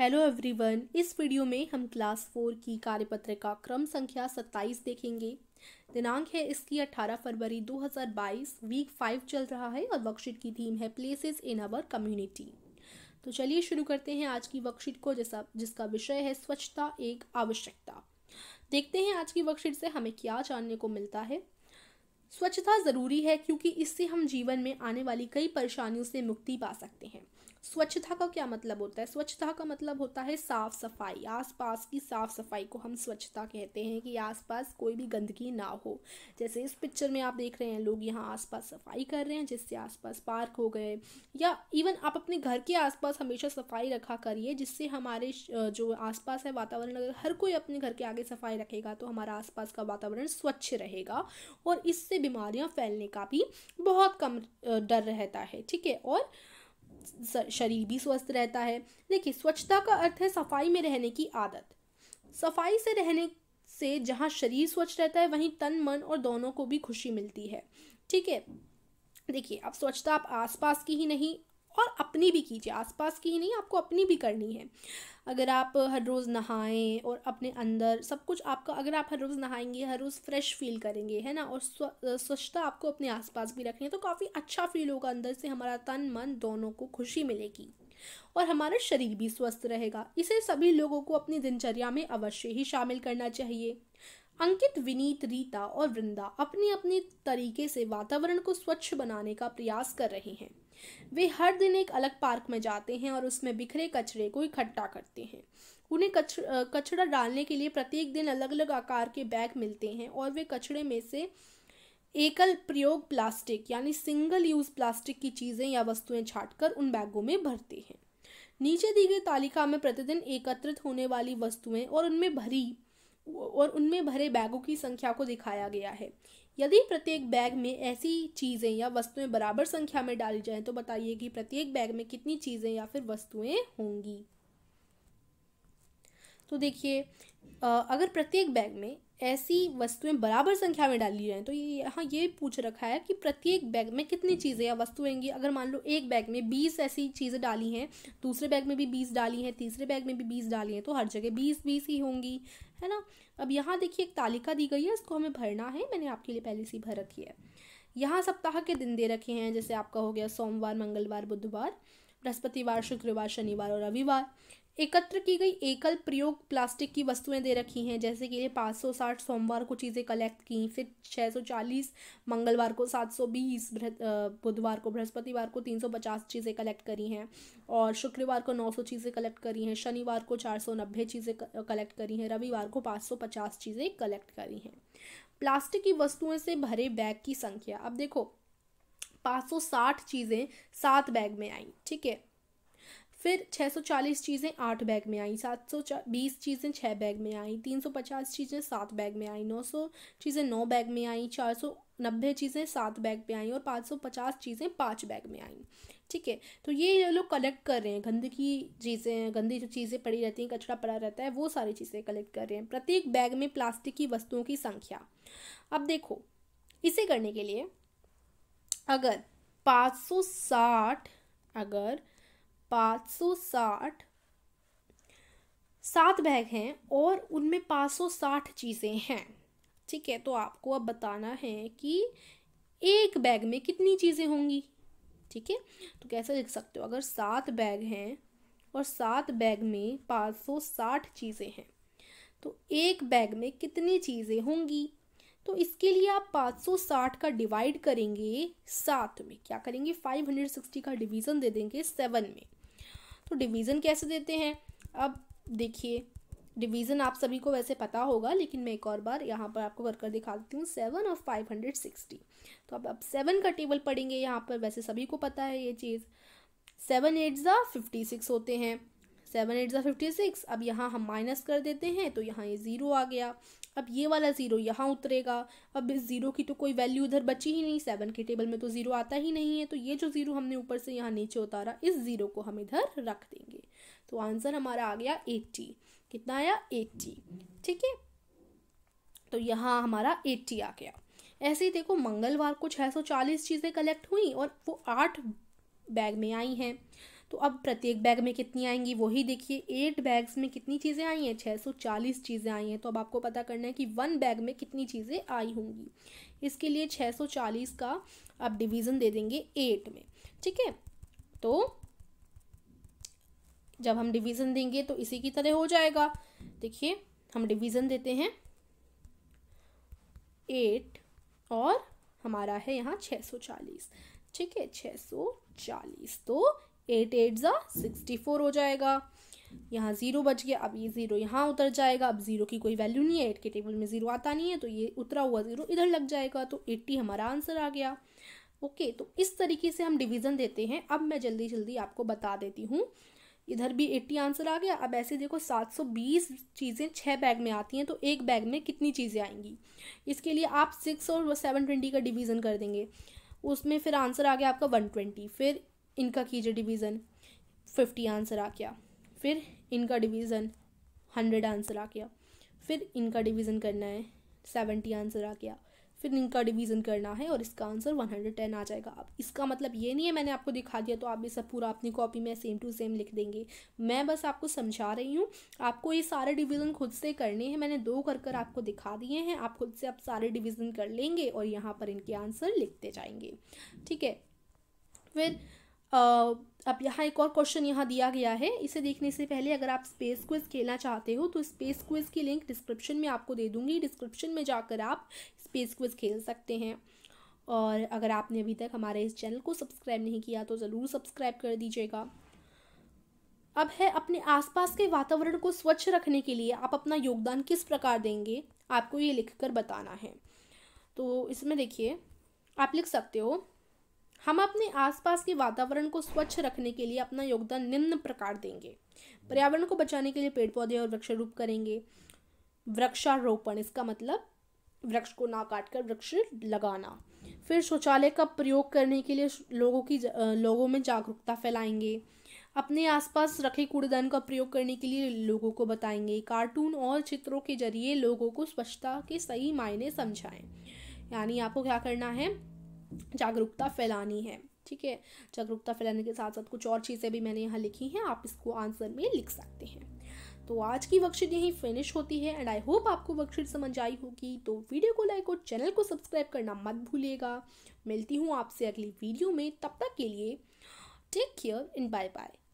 hello everyone इस video में हम क्लास फोर की कार्यपत्रिका क्रम संख्या सत्ताईस देखेंगे दिनांक है इसकी 18 फरवरी 2022 वीक फाइव चल रहा है और वर्कशीट की थीम है प्लेसेस इन अवर कम्युनिटी तो चलिए शुरू करते हैं आज की वर्कशीट को जैसा जिसका विषय है स्वच्छता एक आवश्यकता देखते हैं आज की वर्कशीट से हमें क्या जानने को मिलता है स्वच्छता ज़रूरी है क्योंकि इससे हम जीवन में आने वाली कई परेशानियों से मुक्ति पा सकते हैं स्वच्छता का क्या मतलब होता है स्वच्छता का मतलब होता है साफ़ सफाई आसपास की साफ़ सफाई को हम स्वच्छता कहते हैं कि आसपास कोई भी गंदगी ना हो जैसे इस पिक्चर में आप देख रहे हैं लोग यहाँ आसपास सफाई कर रहे हैं जिससे आसपास पार्क हो गए या इवन आप अपने घर के आसपास हमेशा सफाई रखा करिए जिससे हमारे जो आसपास है वातावरण अगर हर कोई अपने घर के आगे सफाई रखेगा तो हमारा आसपास का वातावरण स्वच्छ रहेगा और इससे बीमारियाँ फैलने का भी बहुत कम डर रहता है ठीक है और शरीर भी स्वस्थ रहता है देखिए स्वच्छता का अर्थ है सफाई में रहने की आदत सफाई से रहने से जहाँ शरीर स्वच्छ रहता है वहीं तन मन और दोनों को भी खुशी मिलती है ठीक है देखिए अब स्वच्छता आप आसपास की ही नहीं और अपनी भी कीजिए आसपास की ही नहीं आपको अपनी भी करनी है अगर आप हर रोज़ नहाएं और अपने अंदर सब कुछ आपका अगर आप हर रोज़ नहाएंगे हर रोज़ फ्रेश फील करेंगे है ना और स्वच्छता आपको अपने आसपास भी रखनी है तो काफ़ी अच्छा फील होगा अंदर से हमारा तन मन दोनों को खुशी मिलेगी और हमारा शरीर भी स्वस्थ रहेगा इसे सभी लोगों को अपनी दिनचर्या में अवश्य ही शामिल करना चाहिए अंकित विनीत रीता और वृंदा अपने अपने तरीके से वातावरण को स्वच्छ बनाने का प्रयास कर रहे हैं वे हर दिन एक अलग पार्क में जाते हैं और उसमें बिखरे कचरे को इकट्ठा करते हैं उन्हें कचरा डालने के लिए प्रत्येक दिन अलग अलग आकार के बैग मिलते हैं और वे कचरे में से एकल प्रयोग प्लास्टिक यानी सिंगल यूज़ प्लास्टिक की चीज़ें या वस्तुएं छांटकर उन बैगों में भरते हैं नीचे दी गई तालिका में प्रतिदिन एकत्रित होने वाली वस्तुएं और उनमें भरी और उनमें भरे बैगों की संख्या को दिखाया गया है यदि प्रत्येक बैग में ऐसी चीज़ें या वस्तुएं बराबर संख्या में डाली जाएं तो बताइए कि प्रत्येक बैग में कितनी चीज़ें या फिर वस्तुएं होंगी तो देखिए अगर प्रत्येक बैग में ऐसी वस्तुएं बराबर संख्या में डाली जाए तो ये यहाँ ये पूछ रखा है कि प्रत्येक बैग में कितनी चीज़ें या होंगी अगर मान लो एक बैग में बीस ऐसी चीज़ें डाली हैं दूसरे बैग में भी बीस डाली हैं तीसरे बैग में भी बीस डाली हैं तो हर जगह बीस बीस ही होंगी है ना अब यहाँ देखिए एक तालिका दी गई है इसको हमें भरना है मैंने आपके लिए पहले से ही भर रखी है यहाँ सप्ताह के दिन दे रखे हैं जैसे आपका हो गया सोमवार मंगलवार बुधवार बृहस्पतिवार शुक्रवार शनिवार और रविवार एकत्र की गई एकल प्रयोग प्लास्टिक की वस्तुएं दे रखी हैं जैसे कि पाँच सौ साठ सोमवार को चीज़ें कलेक्ट की फिर छः सौ चालीस मंगलवार को सात सौ बीस बुधवार को बृहस्पतिवार को तीन सौ पचास चीज़ें कलेक्ट करी हैं और शुक्रवार को नौ सौ चीज़ें कलेक्ट करी हैं शनिवार को चार सौ नब्बे चीज़ें कलेक्ट करी हैं रविवार को पाँच सौ पचास चीज़ें कलेक्ट करी हैं प्लास्टिक की वस्तुएं से भरे बैग की संख्या अब देखो 560 चीज़ें सात बैग में आई ठीक है फिर 640 चीज़ें आठ बैग में आई 720 चीज़ें छः बैग में आई 350 चीज़ें सात बैग में आई 900 चीज़ें नौ बैग में आई 490 चीज़ें सात बैग में आई और 550 चीज़ें पाँच बैग में आई ठीक है तो ये लोग कलेक्ट कर रहे हैं गंदगी चीज़ें गंदी जो चीज़ें पड़ी रहती हैं कचरा पड़ा रहता है वो सारी चीज़ें कलेक्ट कर रहे हैं प्रत्येक बैग में प्लास्टिक की वस्तुओं की संख्या अब देखो इसे करने के लिए अगर पाँच अगर पाँच सौ साठ सात बैग हैं और उनमें पाँच सौ साठ चीज़ें हैं ठीक है तो आपको अब बताना है कि एक बैग में कितनी चीज़ें होंगी ठीक है तो कैसे लिख सकते हो अगर सात बैग हैं और सात बैग में पाँच सौ साठ चीज़ें हैं तो एक बैग में कितनी चीज़ें होंगी तो इसके लिए आप पाँच सौ साठ का डिवाइड करेंगे सात में क्या करेंगे फाइव हंड्रेड सिक्सटी का डिवीज़न दे देंगे सेवन में तो डिवीज़न कैसे देते हैं अब देखिए डिवीज़न आप सभी को वैसे पता होगा लेकिन मैं एक और बार यहाँ पर आपको वर्कर दिखा देती हूँ सेवन और फाइव हंड्रेड सिक्सटी तो अब आप सेवन का टेबल पढ़ेंगे यहाँ पर वैसे सभी को पता है ये चीज़ सेवन एट ज़ा फिफ्टी सिक्स होते हैं सेवन एट ज़ा फिफ्टी सिक्स अब यहाँ हम माइनस कर देते हैं तो यहाँ ये ज़ीरो आ गया अब ये वाला ज़ीरो यहाँ उतरेगा अब इस ज़ीरो की तो कोई वैल्यू उधर बची ही नहीं सेवन के टेबल में तो ज़ीरो आता ही नहीं है तो ये जो ज़ीरो हमने ऊपर से यहाँ नीचे उतारा इस ज़ीरो को हम इधर रख देंगे तो आंसर हमारा आ गया एट्टी कितना आया एट्टी ठीक है तो यहाँ हमारा एट्टी आ गया ऐसे ही देखो मंगलवार को 640 चीज़ें कलेक्ट हुई और वो आठ बैग में आई हैं तो अब प्रत्येक बैग में कितनी आएंगी वही देखिए एट बैग्स में कितनी चीज़ें आई हैं छः सौ चालीस चीज़ें आई हैं तो अब आपको पता करना है कि वन बैग में कितनी चीज़ें आई होंगी इसके लिए छः सौ चालीस का आप डिवीज़न दे देंगे एट में ठीक है तो जब हम डिवीज़न देंगे तो इसी की तरह हो जाएगा देखिए हम डिवीज़न देते हैं एट और हमारा है यहाँ छः सौ चालीस ठीक है छः सौ चालीस तो एट एट ज़ा सिक्सटी फोर हो जाएगा यहाँ ज़ीरो बच गया अब ये ज़ीरो यहाँ उतर जाएगा अब ज़ीरो की कोई वैल्यू नहीं है एट के टेबल में ज़ीरो आता नहीं है तो ये उतरा हुआ ज़ीरो इधर लग जाएगा तो एट्टी हमारा आंसर आ गया ओके तो इस तरीके से हम डिवीज़न देते हैं अब मैं जल्दी जल्दी आपको बता देती हूँ इधर भी एट्टी आंसर आ गया अब ऐसे देखो सात सौ बीस चीज़ें छः बैग में आती हैं तो एक बैग में कितनी चीज़ें आएंगी इसके लिए आप सिक्स और सेवन ट्वेंटी का डिवीज़न कर देंगे उसमें फिर आंसर आ गया आपका वन ट्वेंटी फिर इनका कीजिए डिवीज़न फिफ्टी आंसर आ गया फिर इनका डिवीज़न हंड्रेड आंसर आ गया फिर इनका डिवीज़न करना है सेवेंटी आंसर आ गया फिर इनका डिवीज़न करना है और इसका आंसर वन हंड्रेड टेन आ जाएगा अब इसका मतलब ये नहीं है मैंने आपको दिखा दिया तो आप ये सब पूरा अपनी कॉपी में सेम टू सेम लिख देंगे मैं बस आपको समझा रही हूँ आपको ये सारे डिवीज़न खुद से करने हैं मैंने दो कर कर आपको दिखा दिए हैं आप खुद से आप सारे डिवीज़न कर लेंगे और यहाँ पर इनके आंसर लिखते जाएंगे ठीक है फिर अब यहाँ एक और क्वेश्चन यहाँ दिया गया है इसे देखने से पहले अगर आप स्पेस क्विज खेलना चाहते हो तो स्पेस क्विज की लिंक डिस्क्रिप्शन में आपको दे दूंगी डिस्क्रिप्शन में जाकर आप स्पेस क्विज खेल सकते हैं और अगर आपने अभी तक हमारे इस चैनल को सब्सक्राइब नहीं किया तो ज़रूर सब्सक्राइब कर दीजिएगा अब है अपने आसपास के वातावरण को स्वच्छ रखने के लिए आप अपना योगदान किस प्रकार देंगे आपको ये लिख कर बताना है तो इसमें देखिए आप लिख सकते हो हम अपने आसपास के वातावरण को स्वच्छ रखने के लिए अपना योगदान निम्न प्रकार देंगे पर्यावरण को बचाने के लिए पेड़ पौधे और वृक्षारोप करेंगे वृक्षारोपण इसका मतलब वृक्ष को ना काट कर वृक्ष लगाना फिर शौचालय का प्रयोग करने के लिए लोगों की लोगों में जागरूकता फैलाएंगे अपने आसपास रखे कूड़ेदान का प्रयोग करने के लिए लोगों को बताएंगे कार्टून और चित्रों के जरिए लोगों को स्वच्छता के सही मायने समझाएं यानी आपको क्या करना है जागरूकता फैलानी है ठीक है जागरूकता फैलाने के साथ साथ कुछ और चीज़ें भी मैंने यहाँ लिखी हैं आप इसको आंसर में लिख सकते हैं तो आज की वर्कशीट यहीं फिनिश होती है एंड आई होप आपको वर्कशीट समझ आई होगी तो वीडियो को लाइक और चैनल को सब्सक्राइब करना मत भूलिएगा मिलती हूँ आपसे अगली वीडियो में तब तक के लिए take care and bye bye